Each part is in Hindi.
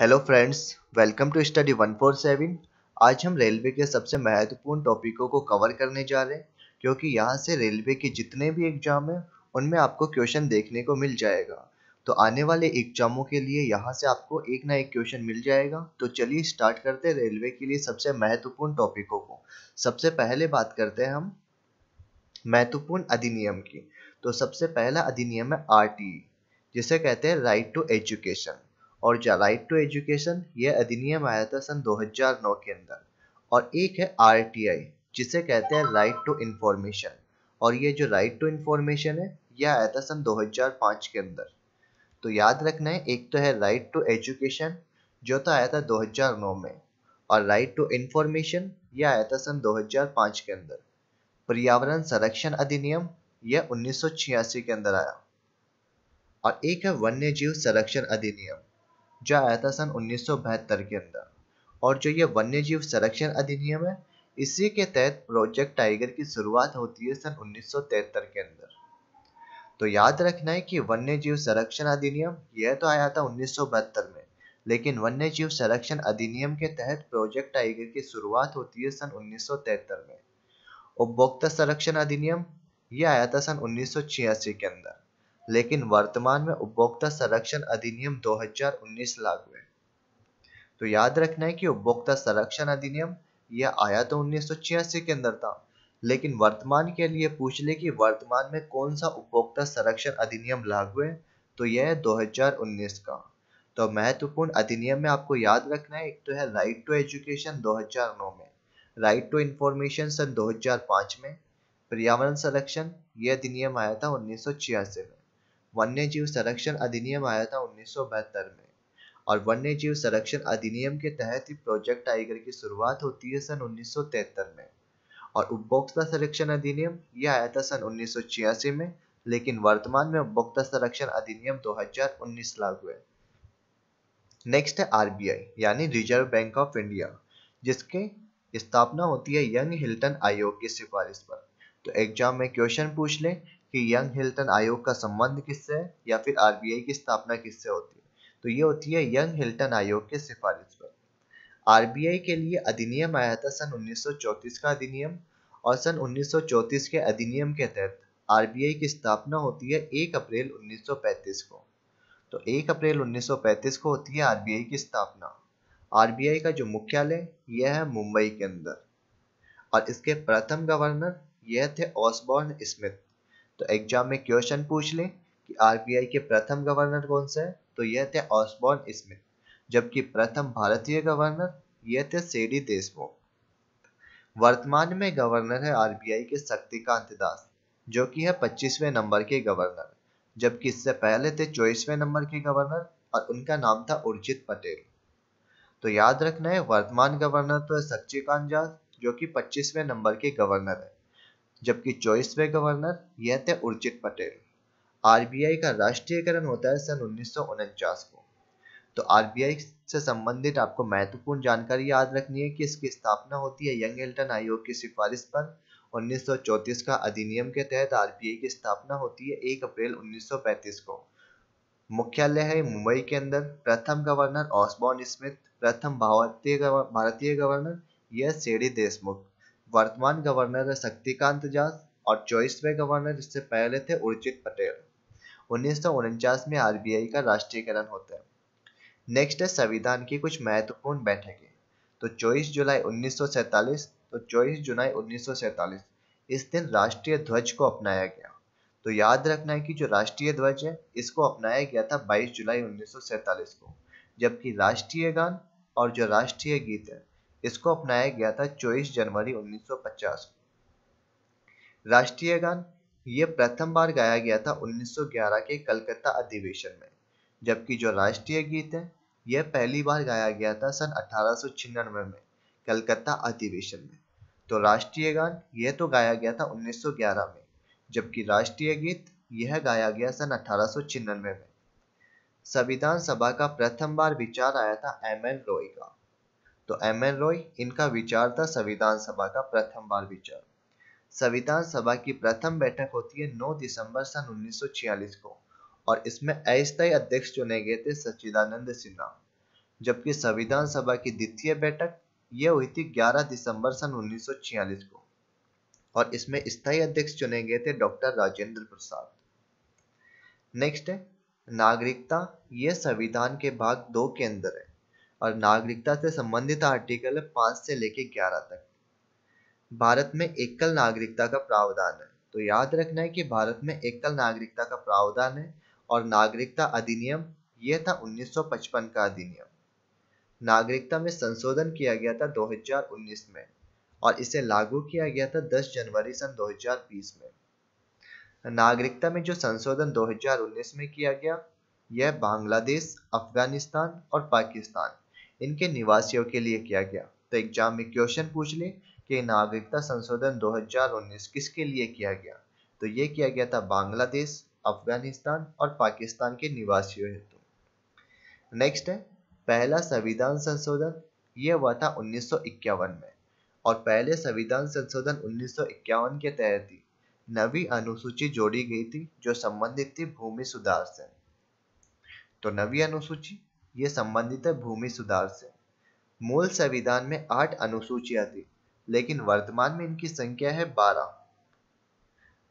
hello friends welcome to study 147 आज हम रेलवे के सबसे महत्वपूर्ण टॉपिकों को कवर करने जा रहे हैं क्योंकि यहाँ से रेलवे के जितने भी एग्जाम हैं उनमें आपको क्वेश्चन देखने को मिल जाएगा तो आने वाले एग्जामों के लिए यहाँ से आपको एक ना एक क्वेश्चन मिल जाएगा तो चलिए स्टार्ट करते हैं रेलवे के लिए सबसे महत्वपूर्ण टॉपिकों को सबसे पहले बात करते हैं हम महत्वपूर्ण अधिनियम की तो सबसे पहला अधिनियम है आर e, जिसे कहते हैं राइट टू एजुकेशन और राइट टू एजुकेशन यह अधिनियम आया था सन 2009 के अंदर और एक है आर जिसे कहते हैं राइट टू इंफॉर्मेशन और ये जो राइट टू इंफॉर्मेशन है यह आया था सन 2005 के अंदर तो याद रखना है एक तो है राइट टू एजुकेशन जो तो आया था 2009 में और राइट टू इंफॉर्मेशन यह आया था सन 2005 के अंदर पर्यावरण संरक्षण अधिनियम यह 1986 के अंदर आया और एक है वन्य जीव संरक्षण अधिनियम जो आया था सन उन्नीस के अंदर और जो ये वन्य जीव संरक्षण अधिनियम है इसी के तहत प्रोजेक्ट टाइगर की शुरुआत होती है सन उन्नीस के अंदर तो याद रखना है कि वन्य जीव संरक्षण अधिनियम यह तो आया था उन्नीस में लेकिन वन्य जीव संरक्षण अधिनियम के तहत प्रोजेक्ट टाइगर की शुरुआत होती है सन उन्नीस में उपभोक्ता संरक्षण अधिनियम यह आया था सन उन्नीस के अंदर लेकिन वर्तमान में उपभोक्ता संरक्षण अधिनियम 2019 लागू है तो याद रखना है कि उपभोक्ता संरक्षण अधिनियम यह आया तो उन्नीस के अंदर था लेकिन वर्तमान के लिए पूछ ले कि वर्तमान में कौन सा उपभोक्ता संरक्षण अधिनियम लागू है तो यह है 2019 का तो महत्वपूर्ण अधिनियम में आपको याद रखना है एक तो है राइट टू एजुकेशन 2009 में राइट टू इंफॉर्मेशन सन 2005 में पर्यावरण संरक्षण यह अधिनियम आया था उन्नीस में वन्य जीव संरक्षण अधिनियम आया था उन्नीस में और वन्य जीव संरक्षण अधिनियम के तहत ही प्रोजेक्ट टाइगर की शुरुआत होती है सन उन्नीस में और उपभोक्ता संरक्षण अधिनियम यह आया था सन उन्नीस में लेकिन वर्तमान में उपभोक्ता संरक्षण अधिनियम 2019 लागू है नेक्स्ट है आरबीआई यानी रिजर्व बैंक ऑफ इंडिया जिसके स्थापना होती है यंग हिल्टन आयोग की सिफारिश पर तो एग्जाम में क्वेश्चन पूछ लें कि यंग हिल्टन आयोग का संबंध किससे है या फिर आरबीआई की स्थापना किससे होती है तो ये होती है यंग हिल्टन आयोग के सिफारिश पर आरबीआई के लिए अधिनियम आया था सन 1934 का अधिनियम और सन 1934 के अधिनियम के तहत आरबीआई की स्थापना होती है 1 अप्रैल 1935 को तो 1 अप्रैल 1935 को होती है आरबीआई की स्थापना आरबीआई का जो मुख्यालय यह है मुंबई के अंदर और इसके प्रथम गवर्नर यह थे ऑसबॉर्न स्मिथ तो एग्जाम में क्वेश्चन पूछ लें कि आरबीआई के प्रथम गवर्नर कौन से हैं तो यह थे ऑसबॉर्न स्मिथ जबकि प्रथम भारतीय गवर्नर यह थे सेडी देशमुख वर्तमान में गवर्नर है आरबीआई के शक्तिकांत दास जो कि है पच्चीसवें नंबर के गवर्नर जबकि इससे पहले थे चौबीसवें नंबर के गवर्नर और उनका नाम था उर्जित पटेल तो याद रखना है वर्तमान गवर्नर तो है शक्तिकांत दास जो कि पच्चीसवें नंबर के गवर्नर है जबकि चौबीसवें गवर्नर यह थे उर्जित पटेल आरबीआई का राष्ट्रीयकरण होता है सन उन्नीस को तो आरबीआई से संबंधित आपको महत्वपूर्ण जानकारी याद रखनी है कि इसकी स्थापना होती है यंग एल्टन आयोग की सिफारिश पर 1934 का अधिनियम के तहत आरबीआई की स्थापना होती है 1 अप्रैल 1935 को मुख्यालय है मुंबई के अंदर प्रथम गवर्नर ऑसबॉर्न स्मिथ प्रथम भारतीय भारतीय गवर्नर यह सेड़ी देशमुख वर्तमान गवर्नर है शक्तिकांत दास और चौबीसवें गवर्नर इससे पहले थे उर्जित पटेल उन्नीस में आरबीआई का राष्ट्रीयकरण होता है नेक्स्ट है संविधान की कुछ महत्वपूर्ण बैठकें तो 24 जुलाई 1947 तो 24 जुलाई 1947 इस दिन राष्ट्रीय ध्वज को अपनाया गया तो याद रखना है कि जो राष्ट्रीय ध्वज है इसको अपनाया गया था 22 जुलाई 1947 को जबकि राष्ट्रीय गान और जो राष्ट्रीय गीत है इसको अपनाया गया था 24 जनवरी 1950 राष्ट्रीय गान ये प्रथम बार गाया गया था 1911 के कलकत्ता अधिवेशन में जबकि जो राष्ट्रीय गीत है यह पहली बार गाया गया था सन अठारह में कलकत्ता अधिवेशन में तो राष्ट्रीय गान यह तो गाया गया था 1911 में जबकि राष्ट्रीय गीत यह गाया गया सन अठारह में संविधान सभा का प्रथम बार विचार आया था एम एन रॉय का तो एम एन रॉय इनका विचार था संविधान सभा का प्रथम बार विचार संविधान सभा की प्रथम बैठक होती है 9 दिसंबर सन 1946 को और इसमें अस्थायी अध्यक्ष चुने गए थे सच्चिदानंद सिन्हा जबकि संविधान सभा की द्वितीय बैठक यह हुई थी 11 दिसंबर सन 1946 को और इसमें स्थायी अध्यक्ष चुने गए थे डॉक्टर राजेंद्र प्रसाद नेक्स्ट है नागरिकता यह संविधान के भाग दो के अंदर है और नागरिकता से संबंधित आर्टिकल है पांच से लेकर ग्यारह तक भारत में एकल नागरिकता का प्रावधान है तो याद रखना है कि भारत में एकल नागरिकता का प्रावधान है और नागरिकता अधिनियम यह था 1955 का अधिनियम नागरिकता में संशोधन किया गया था 2019 में और इसे लागू किया गया था 10 जनवरी सन 2020 में नागरिकता में जो संशोधन 2019 में किया गया यह बांग्लादेश अफगानिस्तान और पाकिस्तान इनके निवासियों के लिए किया गया तो एग्जाम में क्वेश्चन पूछ लें कि नागरिकता संशोधन 2019 किसके लिए किया गया तो ये किया गया था बांग्लादेश अफगानिस्तान और पाकिस्तान के निवासियों हेतु नेक्स्ट है पहला संविधान संशोधन ये हुआ था उन्नीस में और पहले संविधान संशोधन उन्नीस के तहत ही नवी अनुसूची जोड़ी गई थी जो संबंधित थी भूमि सुधार से तो नवी अनुसूची ये संबंधित है भूमि सुधार से मूल संविधान में आठ अनुसूचियां थी लेकिन वर्तमान में इनकी संख्या है बारह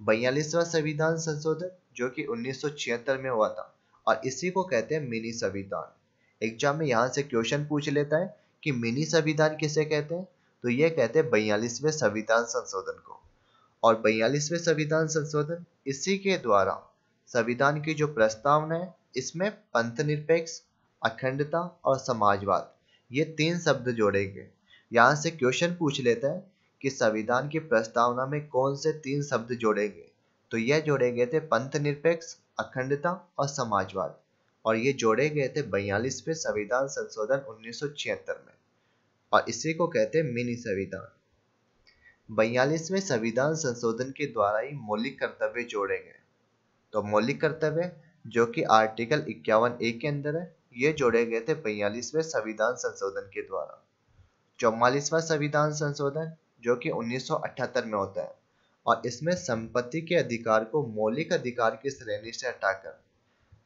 बयालीसवा संविधान संशोधन जो कि उन्नीस में हुआ था और इसी को कहते हैं मिनी संविधान एग्जाम में यहां से क्वेश्चन पूछ लेता है कि मिनी संविधान किसे कहते हैं तो यह कहते हैं बयालीसवें संविधान संशोधन को और बयालीसवें संविधान संशोधन इसी के द्वारा संविधान की जो प्रस्तावना है इसमें पंथ निरपेक्ष अखंडता और समाजवाद ये तीन शब्द जोड़ेंगे यहाँ से क्वेश्चन पूछ लेता है कि संविधान की प्रस्तावना में कौन से तीन शब्द जोड़ेंगे तो यह जोड़े गए थे पंथ निरपेक्ष अखंडता और समाजवाद और ये जोड़े गए थे बयालीस पे संविधान संशोधन उन्नीस में और इसी को कहते हैं मिनी संविधान बयालीसवें संविधान संशोधन के द्वारा ही मौलिक कर्तव्य जोड़े गए तो मौलिक कर्तव्य जो कि आर्टिकल इक्यावन ए के अंदर है ये जोड़े गए थे बयालीसवें संविधान संशोधन के द्वारा चौवालीसवां संविधान संशोधन जो कि 1978 में होता है और इसमें संपत्ति के अधिकार को मौलिक अधिकार की श्रेणी से हटाकर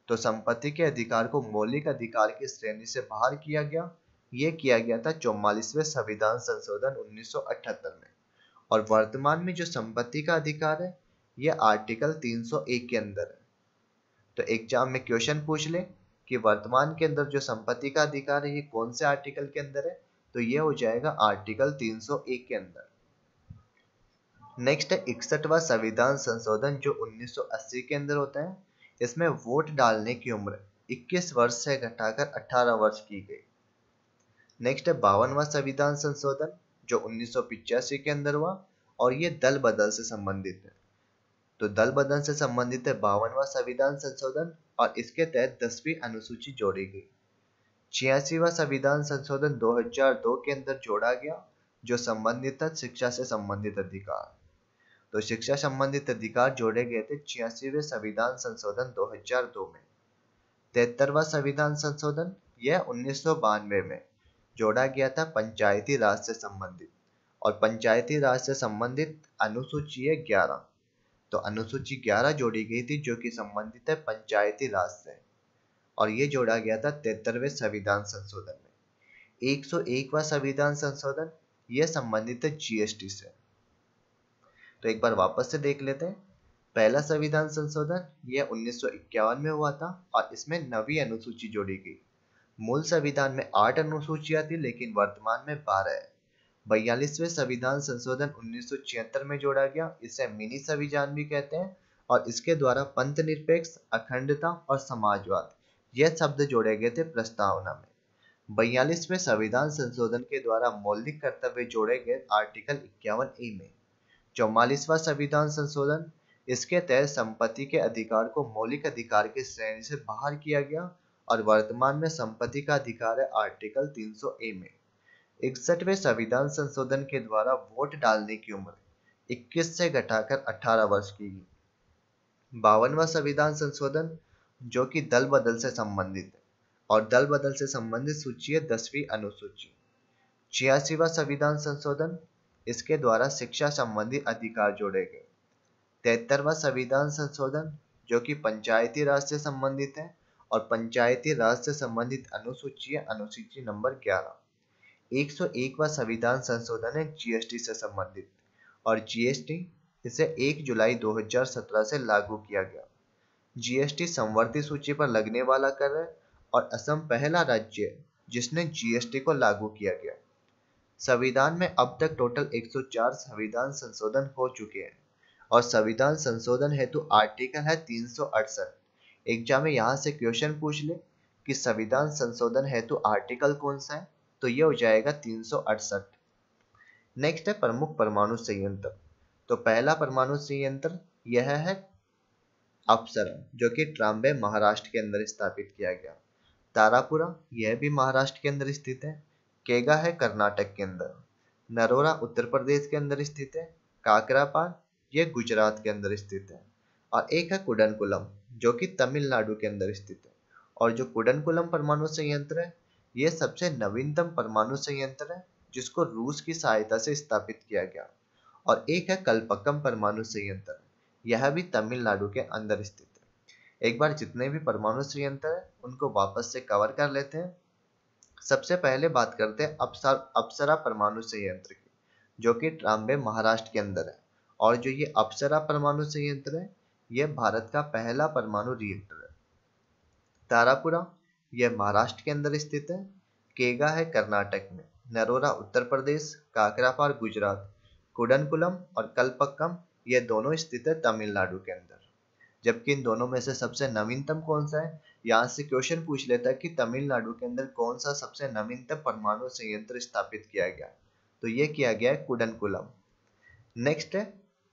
तो संपत्ति के अधिकार को मौलिक अधिकार की श्रेणी से बाहर किया गया ये किया गया था चौवालीसवें संविधान संशोधन 1978 में और वर्तमान में जो संपत्ति का अधिकार है यह आर्टिकल 301 के अंदर है तो एग्जाम में क्वेश्चन पूछ ले कि वर्तमान के अंदर जो संपत्ति का अधिकार है ये कौन से आर्टिकल के अंदर है तो ये हो जाएगा आर्टिकल 301 के अंदर नेक्स्ट है इकसठवा संविधान संशोधन जो 1980 के अंदर होता है इसमें वोट डालने की उम्र 21 वर्ष से घटाकर 18 वर्ष की गई नेक्स्ट है बावनवा संविधान संशोधन जो उन्नीस के अंदर हुआ और ये दल बदल से संबंधित है तो दल बदन से संबंधित है बावनवा संविधान संशोधन और इसके तहत दसवीं अनुसूची जोड़ी गई छियासीवा संविधान संशोधन 2002 के अंदर जोड़ा गया जो संबंधित था शिक्षा से संबंधित अधिकार तो शिक्षा संबंधित अधिकार जोड़े गए थे छियासीवे संविधान संशोधन 2002 में तेहत्तरवा संविधान संशोधन यह उन्नीस में जोड़ा गया था पंचायती राज से संबंधित और पंचायती राज से संबंधित अनुसूची है ग्यारह तो अनुसूची 11 जोड़ी गई थी जो कि संबंधित है पंचायती राज से और ये जोड़ा गया था तिहत्तरवें संविधान संशोधन में 101वां संविधान संशोधन यह संबंधित है जीएसटी से तो एक बार वापस से देख लेते हैं पहला संविधान संशोधन यह उन्नीस में हुआ था और इसमें नवी अनुसूची जोड़ी गई मूल संविधान में आठ अनुसूचियां थी लेकिन वर्तमान में बारह है बयालीसवें संविधान संशोधन उन्नीस में जोड़ा गया इसे मिनी संविधान भी कहते हैं और इसके द्वारा पंथ निरपेक्ष अखंडता और समाजवाद यह शब्द जोड़े गए थे प्रस्तावना में बयालीसवें संविधान संशोधन के द्वारा मौलिक कर्तव्य जोड़े गए आर्टिकल इक्यावन ए में चौवालीसवा संविधान संशोधन इसके तहत संपत्ति के अधिकार को मौलिक अधिकार की श्रेणी से बाहर किया गया और वर्तमान में संपत्ति का अधिकार है आर्टिकल 300 ए में इकसठवें संविधान संशोधन के द्वारा वोट डालने की उम्र 21 से घटाकर 18 वर्ष की गई बावनवा संविधान संशोधन जो कि दल बदल से संबंधित है और दल बदल से संबंधित सूची है दसवीं अनुसूची छियासीवा संविधान संशोधन इसके द्वारा शिक्षा संबंधी अधिकार जोड़े गए तेहत्तरवा संविधान संशोधन जो कि पंचायती राज से संबंधित है और पंचायती राज से संबंधित अनुसूची अनुसूची नंबर ग्यारह 101वां संविधान संशोधन है जीएसटी से संबंधित और जीएसटी इसे 1 जुलाई 2017 से लागू किया गया जीएसटी संवर्ती सूची पर लगने वाला कर है और असम पहला राज्य जिसने जीएसटी को लागू किया गया संविधान में अब तक टोटल 104 संविधान संशोधन हो चुके हैं और संविधान संशोधन हेतु आर्टिकल है तीन एग्जाम में यहाँ से क्वेश्चन पूछ ले कि संविधान संशोधन हेतु आर्टिकल कौन सा है तो यह हो जाएगा तीन नेक्स्ट है प्रमुख परमाणु संयंत्र तो पहला परमाणु संयंत्र यह है अप्सरा जो कि ट्राम्बे महाराष्ट्र के अंदर स्थापित किया गया तारापुरा यह भी महाराष्ट्र के अंदर स्थित है केगा है कर्नाटक के अंदर नरोरा उत्तर प्रदेश के अंदर स्थित है काकरापाल यह गुजरात के अंदर स्थित है और एक है कुडनकुलम जो कि तमिलनाडु के अंदर स्थित है और जो कुडनकुलम परमाणु संयंत्र है यह सबसे नवीनतम परमाणु संयंत्र है जिसको रूस की सहायता से स्थापित किया गया और एक है कल्पकम परमाणु संयंत्र यह भी तमिलनाडु के अंदर स्थित है एक बार जितने भी परमाणु संयंत्र है उनको वापस से कवर कर लेते हैं सबसे पहले बात करते हैं अप्सरा परमाणु संयंत्र की जो कि ट्राम्बे महाराष्ट्र के अंदर है और जो ये अप्सरा परमाणु संयंत्र है यह भारत का पहला परमाणु रिएक्टर है तारापुरा यह महाराष्ट्र के अंदर स्थित है केगा है कर्नाटक में नरोरा उत्तर प्रदेश काकरापार गुजरात कुडनकुलम और कलपक्कम ये दोनों स्थित है तमिलनाडु के अंदर जबकि इन दोनों में से सबसे नवीनतम कौन सा है यहाँ से क्वेश्चन पूछ लेता है कि तमिलनाडु के अंदर कौन सा सबसे नवीनतम परमाणु संयंत्र स्थापित किया गया तो ये किया गया है कुडनकुलम नेक्स्ट है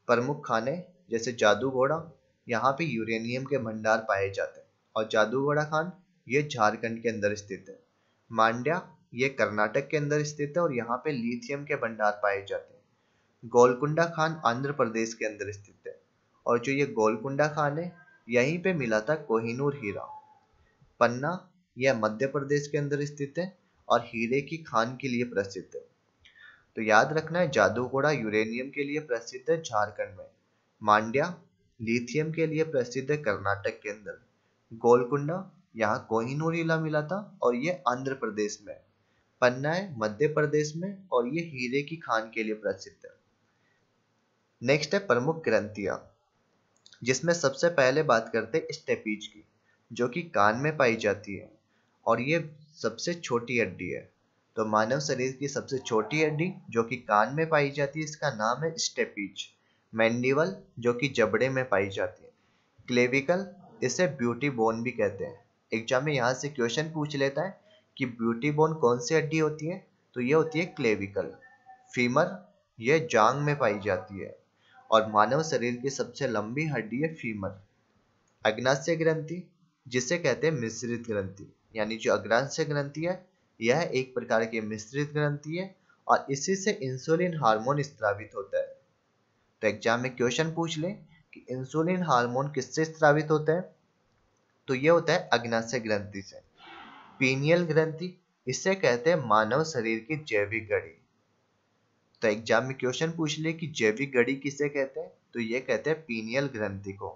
प्रमुख खाने जैसे जादू घोड़ा यहाँ पे यूरेनियम के भंडार पाए जाते हैं और जादू घोड़ा खान ये झारखंड के अंदर स्थित है मांड्या ये कर्नाटक के अंदर स्थित है और यहाँ पे लिथियम के भंडार पाए जाते हैं गोलकुंडा खान आंध्र प्रदेश के अंदर स्थित है और जो ये गोलकुंडा खान है यहीं पे मिला था कोहिनूर हीरा पन्ना यह मध्य प्रदेश के अंदर स्थित है और हीरे की खान के लिए प्रसिद्ध है तो याद रखना है जादू घोड़ा यूरेनियम के लिए प्रसिद्ध है झारखंड में मांड्या लिथियम के लिए प्रसिद्ध है कर्नाटक के अंदर गोलकुंडा यहाँ कोहिनूर हीरा मिला था और ये आंध्र प्रदेश में पन्ना है मध्य प्रदेश में और ये हीरे की खान के लिए प्रसिद्ध है नेक्स्ट है प्रमुख ग्रंथिया जिसमें सबसे पहले बात करते स्टेपीज की जो कि कान में पाई जाती है और ये सबसे छोटी हड्डी है तो मानव शरीर की सबसे छोटी हड्डी जो कि कान में पाई जाती है इसका नाम है स्टेपीज मैंडिवल जो कि जबड़े में पाई जाती है क्लेविकल इसे ब्यूटी बोन भी कहते हैं एग्जाम में यहाँ से क्वेश्चन पूछ लेता है कि ब्यूटी बोन कौन सी हड्डी होती है तो ये होती है क्लेविकल फीमर यह जांग में पाई जाती है और मानव शरीर की सबसे लंबी हड्डी है फीमर अग्नाशय ग्रंथि जिसे कहते हैं मिश्रित ग्रंथि यानी जो अग्रांश्य ग्रंथि है यह एक प्रकार की मिश्रित ग्रंथि है और इसी से इंसुलिन हार्मोन स्त्रावित होता है तो एग्जाम में क्वेश्चन पूछ ले कि इंसुलिन हार्मोन किससे स्त्रावित होता है तो ये होता है अग्नाशय ग्रंथि से पीनियल ग्रंथि इसे कहते हैं मानव शरीर की जैविक घड़ी तो एग्जाम में क्वेश्चन पूछ ले कि जैविक घड़ी किसे कहते हैं तो ये कहते हैं पीनियल ग्रंथि को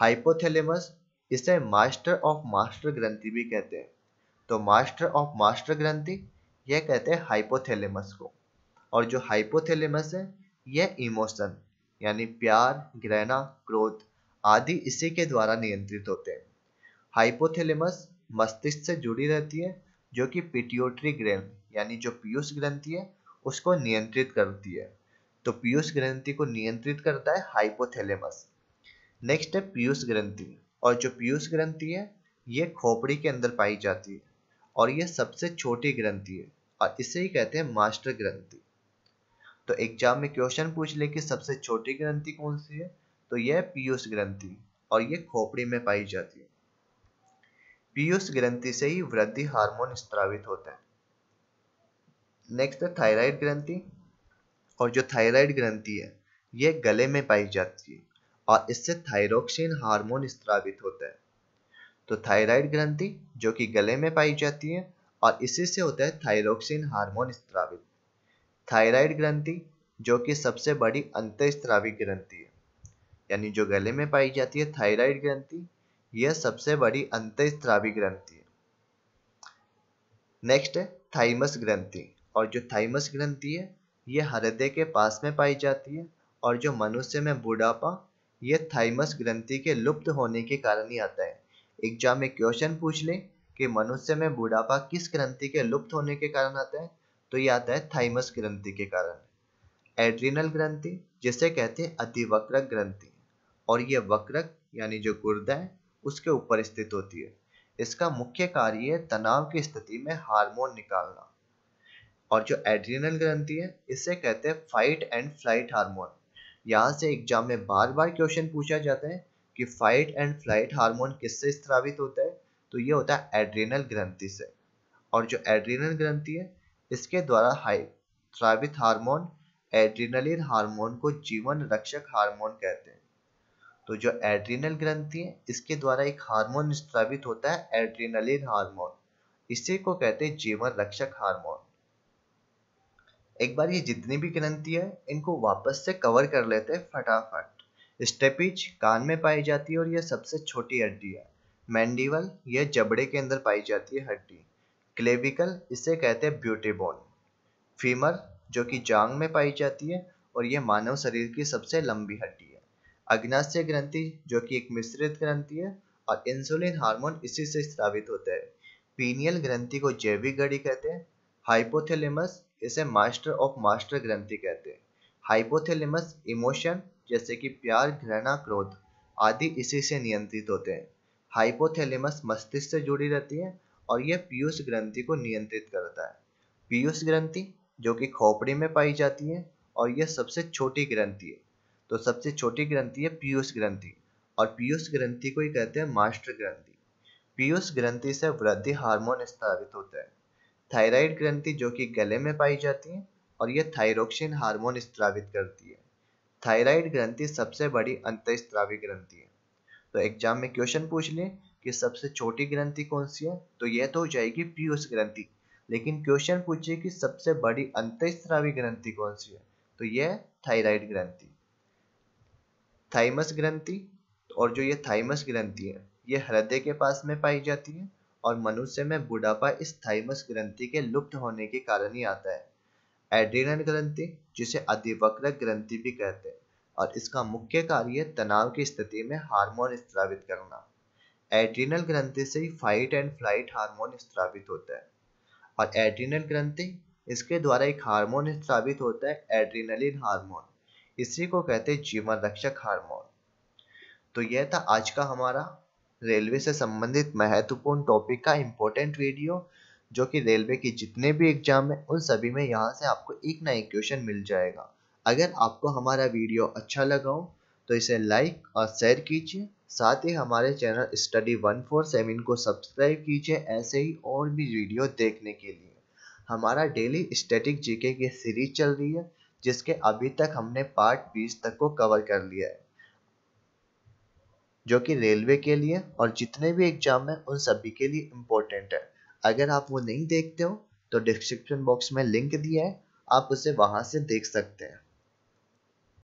हाइपोथेलेमस इसे मास्टर ऑफ मास्टर ग्रंथि भी कहते हैं तो मास्टर ऑफ मास्टर ग्रंथि यह कहते हैं हाइपोथेलेमस को और जो हाइपोथेलेमस है यह इमोशन यानी प्यार घृणा क्रोध आदि इसी के द्वारा नियंत्रित होते हैं हाइपोथैलेमस मस्तिष्क से जुड़ी रहती है जो कि पिटियोट्री ग्रंथ यानी जो पीयूष ग्रंथि है उसको नियंत्रित करती है तो पीयूष ग्रंथि को नियंत्रित करता है हाइपोथैलेमस नेक्स्ट है पीयूष ग्रंथि और जो पीयूष ग्रंथि है ये खोपड़ी के अंदर पाई जाती है और ये सबसे छोटी ग्रंथि है और इसे ही कहते हैं मास्टर ग्रंथि तो एग्जाम में क्वेश्चन पूछ ले कि सबसे छोटी ग्रंथि कौन सी है तो यह पीयूष ग्रंथि और ये खोपड़ी में पाई जाती है पीयूष ग्रंथि से ही वृद्धि हार्मोन स्त्रावित होता है नेक्स्ट है थायराइड ग्रंथि और जो थायराइड ग्रंथि है ये गले में पाई जाती है और इससे थायरोक्सिन हार्मोन स्त्रावित होता है तो थायराइड ग्रंथि जो कि गले में पाई जाती है और इसी से होता है थायरोक्सिन हार्मोन स्त्रावित थायराइड ग्रंथि जो कि सबसे बड़ी अंत ग्रंथि है यानी जो गले में पाई जाती है थायराइड ग्रंथि यह सबसे बड़ी अंतस्त्रावी ग्रंथि है नेक्स्ट है थाइमस ग्रंथि और जो थाइमस ग्रंथि है यह हृदय के पास में पाई जाती है और जो मनुष्य में बुढ़ापा यह थाइमस ग्रंथि के लुप्त होने के कारण ही आता है एग्जाम में क्वेश्चन पूछ ले कि मनुष्य में बुढ़ापा किस ग्रंथि के लुप्त होने के कारण आता है तो यह आता है थाइमस ग्रंथि के कारण एड्रिनल ग्रंथि जिसे कहते हैं अतिवक्रक ग्रंथि और यह वक्रक यानी जो गुर्दा है उसके ऊपर स्थित होती है इसका मुख्य कार्य है तनाव की स्थिति में हार्मोन निकालना और जो एड्रिनल ग्रंथि है इसे कहते हैं फाइट एंड फ्लाइट हार्मोन यहाँ से एग्जाम में बार बार क्वेश्चन पूछा जाता है कि फाइट एंड फ्लाइट हार्मोन किससे स्त्रावित होता है तो ये होता है एड्रिनल ग्रंथि से और जो एड्रिनल ग्रंथि है इसके द्वारा हाई स्त्रावित हार्मोन एड्रिनलिन हार्मोन को जीवन रक्षक हार्मोन कहते हैं तो जो एड्रीनल ग्रंथि है इसके द्वारा एक हार्मोन निष्स्रावित होता है एड्रीनलिन हार्मोन इसे को कहते हैं जीवन रक्षक हार्मोन एक बार ये जितनी भी ग्रंथि है इनको वापस से कवर कर लेते हैं फटाफट स्टेपिज कान में पाई जाती है और यह सबसे छोटी हड्डी है मैंडिवल यह जबड़े के अंदर पाई जाती है हड्डी क्लेविकल इसे कहते हैं ब्यूटी बोन फीमर जो कि जांग में पाई जाती है और यह मानव शरीर की सबसे लंबी हड्डी है अग्नाशय ग्रंथि जो कि एक मिश्रित ग्रंथि है और इंसुलिन हार्मोन इसी से स्रावित होता है पीनियल ग्रंथि को जैविक घड़ी कहते हैं हाइपोथेलेमस इसे मास्टर ऑफ मास्टर ग्रंथि कहते हैं हाइपोथेलेमस इमोशन जैसे कि प्यार घृणा क्रोध आदि इसी से नियंत्रित होते हैं हाइपोथेलेमस मस्तिष्क से जुड़ी रहती है और यह पीयूष ग्रंथि को नियंत्रित करता है पीयूष ग्रंथि जो कि खोपड़ी में पाई जाती है और यह सबसे छोटी ग्रंथि है तो सबसे छोटी ग्रंथि है पीयूष ग्रंथि और पीयूष ग्रंथि को ही कहते हैं मास्टर ग्रंथि पीयूष ग्रंथि से वृद्धि हार्मोन स्थापित होता है थायराइड ग्रंथि जो कि गले में पाई जाती है और यह थायरोक्सिन हार्मोन स्त्रावित करती है थायराइड ग्रंथि सबसे बड़ी अंतस्त्रावी ग्रंथि है तो एग्जाम में क्वेश्चन पूछ ले कि सबसे छोटी ग्रंथि कौन सी है तो यह तो हो जाएगी पीयूष ग्रंथि लेकिन क्वेश्चन पूछिए कि सबसे बड़ी अंतस्त्रावी ग्रंथि कौन सी है तो यह थायराइड ग्रंथि थाइमस ग्रंथि और जो ये थाइमस ग्रंथि है ये हृदय के पास में पाई जाती है और मनुष्य में बुढ़ापा इस थाइमस ग्रंथि के लुप्त होने के कारण ही आता है एड्रिनल ग्रंथि जिसे अधिवक्र ग्रंथि भी कहते हैं और इसका मुख्य कार्य तनाव की स्थिति में हार्मोन स्त्रावित करना एड्रिनल ग्रंथि से ही फाइट एंड फ्लाइट हार्मोन स्त्रावित होता है और एड्रीनल ग्रंथि इसके द्वारा एक हार्मोन स्त्रावित होता है एड्रीनलिन हार्मोन इसी को कहते हैं जीवन रक्षक हार्मोन तो यह था आज का हमारा रेलवे से संबंधित महत्वपूर्ण टॉपिक का इम्पोर्टेंट वीडियो जो कि रेलवे के जितने भी एग्जाम है उन सभी में यहाँ से आपको एक ना एक क्वेश्चन मिल जाएगा अगर आपको हमारा वीडियो अच्छा लगा हो तो इसे लाइक और शेयर कीजिए साथ ही हमारे channel study one four seven को सब्सक्राइब कीजिए ऐसे ही और भी वीडियो देखने के लिए हमारा डेली स्टैटिक जीके की सीरीज चल रही है जिसके अभी तक हमने पार्ट बीस तक को कवर कर लिया है जो कि रेलवे के लिए और जितने भी एग्जाम हैं उन सभी के लिए इम्पोर्टेंट है अगर आप वो नहीं देखते हो तो डिस्क्रिप्शन बॉक्स में लिंक दिया है आप उसे वहां से देख सकते हैं